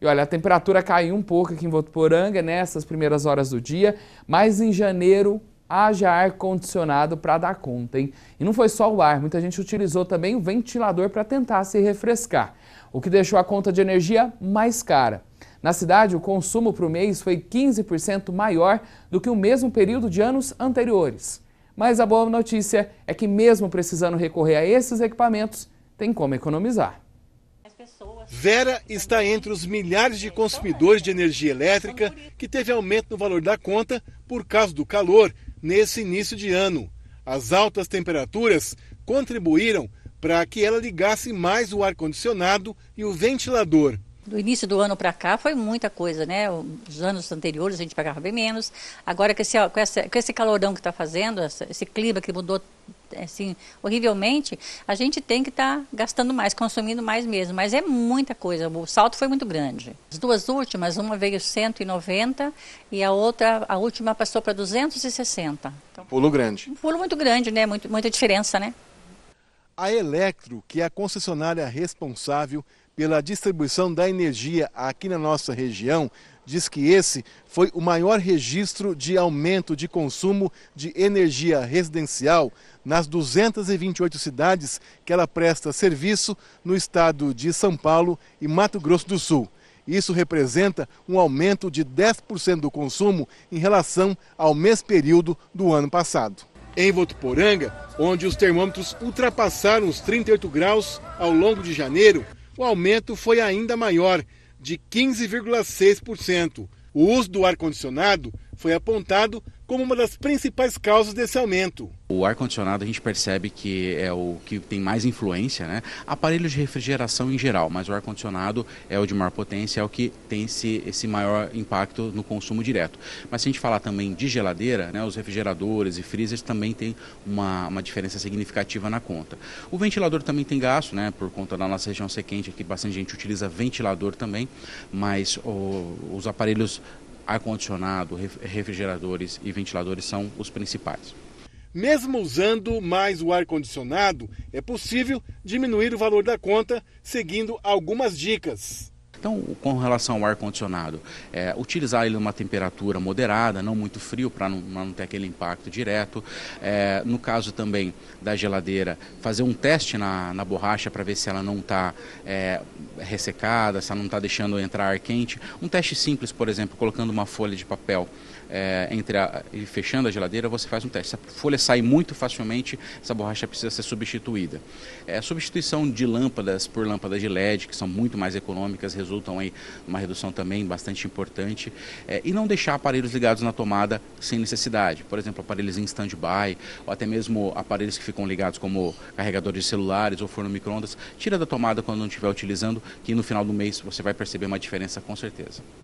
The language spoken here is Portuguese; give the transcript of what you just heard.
E olha, a temperatura caiu um pouco aqui em Votuporanga nessas né, primeiras horas do dia, mas em janeiro haja ar condicionado para dar conta, hein? E não foi só o ar, muita gente utilizou também o ventilador para tentar se refrescar, o que deixou a conta de energia mais cara. Na cidade, o consumo para o mês foi 15% maior do que o mesmo período de anos anteriores. Mas a boa notícia é que mesmo precisando recorrer a esses equipamentos, tem como economizar. Vera está entre os milhares de então é consumidores de energia elétrica que teve aumento no valor da conta por causa do calor nesse início de ano. As altas temperaturas contribuíram para que ela ligasse mais o ar-condicionado e o ventilador do início do ano para cá foi muita coisa, né? Os anos anteriores a gente pagava bem menos. Agora com esse, com essa, com esse calorão que está fazendo, essa, esse clima que mudou é, assim horrivelmente, a gente tem que estar tá gastando mais, consumindo mais mesmo. Mas é muita coisa. O salto foi muito grande. As duas últimas, uma veio 190 e a outra, a última passou para 260. Então, pulo grande. Um pulo muito grande, né? Muito, muita diferença, né? A Electro, que é a concessionária responsável pela distribuição da energia aqui na nossa região diz que esse foi o maior registro de aumento de consumo de energia residencial nas 228 cidades que ela presta serviço no estado de São Paulo e Mato Grosso do Sul. Isso representa um aumento de 10% do consumo em relação ao mesmo período do ano passado. Em Votuporanga, onde os termômetros ultrapassaram os 38 graus ao longo de janeiro, o aumento foi ainda maior, de 15,6%. O uso do ar-condicionado foi apontado como uma das principais causas desse aumento. O ar-condicionado a gente percebe que é o que tem mais influência, né? Aparelhos de refrigeração em geral, mas o ar-condicionado é o de maior potência, é o que tem esse, esse maior impacto no consumo direto. Mas se a gente falar também de geladeira, né, os refrigeradores e freezers também tem uma, uma diferença significativa na conta. O ventilador também tem gasto, né? Por conta da nossa região ser quente aqui, bastante gente utiliza ventilador também, mas o, os aparelhos ar-condicionado, refrigeradores e ventiladores são os principais. Mesmo usando mais o ar-condicionado, é possível diminuir o valor da conta seguindo algumas dicas. Então, com relação ao ar-condicionado, é, utilizar ele numa temperatura moderada, não muito frio, para não, não, ter aquele impacto direto. É, no caso também da geladeira, fazer um teste na, na borracha para ver se ela não está é, ressecada, se ela não está deixando entrar ar quente. Um teste simples, por exemplo, colocando uma folha de papel é, entre a, e fechando a geladeira, você faz um teste. Se a folha sai muito facilmente, essa borracha precisa ser substituída. É, a substituição de lâmpadas por lâmpadas de LED, que são muito mais econômicas, resultam aí numa redução também bastante importante. É, e não deixar aparelhos ligados na tomada sem necessidade. Por exemplo, aparelhos em stand-by, ou até mesmo aparelhos que ficam ligados como carregadores de celulares ou forno microondas. Tira da tomada quando não estiver utilizando, que no final do mês você vai perceber uma diferença com certeza.